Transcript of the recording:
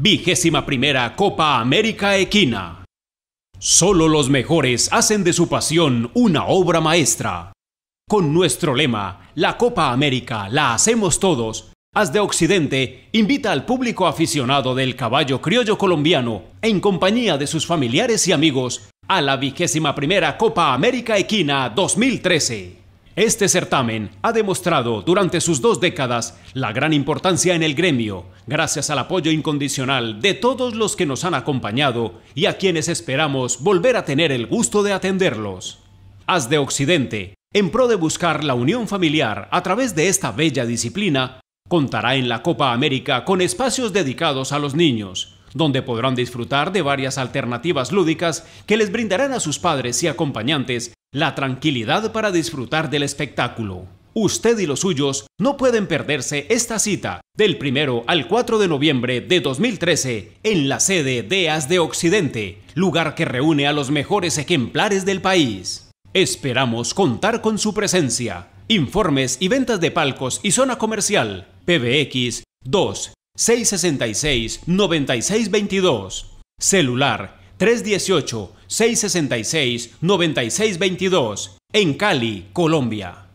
vigésima primera Copa América Equina. Solo los mejores hacen de su pasión una obra maestra. Con nuestro lema, la Copa América la hacemos todos, Haz de Occidente invita al público aficionado del caballo criollo colombiano, en compañía de sus familiares y amigos, a la vigésima primera Copa América Equina 2013. Este certamen ha demostrado durante sus dos décadas la gran importancia en el gremio, gracias al apoyo incondicional de todos los que nos han acompañado y a quienes esperamos volver a tener el gusto de atenderlos. Haz de Occidente, en pro de buscar la unión familiar a través de esta bella disciplina, contará en la Copa América con espacios dedicados a los niños, donde podrán disfrutar de varias alternativas lúdicas que les brindarán a sus padres y acompañantes la tranquilidad para disfrutar del espectáculo. Usted y los suyos no pueden perderse esta cita del 1 al 4 de noviembre de 2013 en la sede de As de Occidente, lugar que reúne a los mejores ejemplares del país. Esperamos contar con su presencia. Informes y ventas de palcos y zona comercial. PBX 2 666 9622. Celular 318-666-9622, en Cali, Colombia.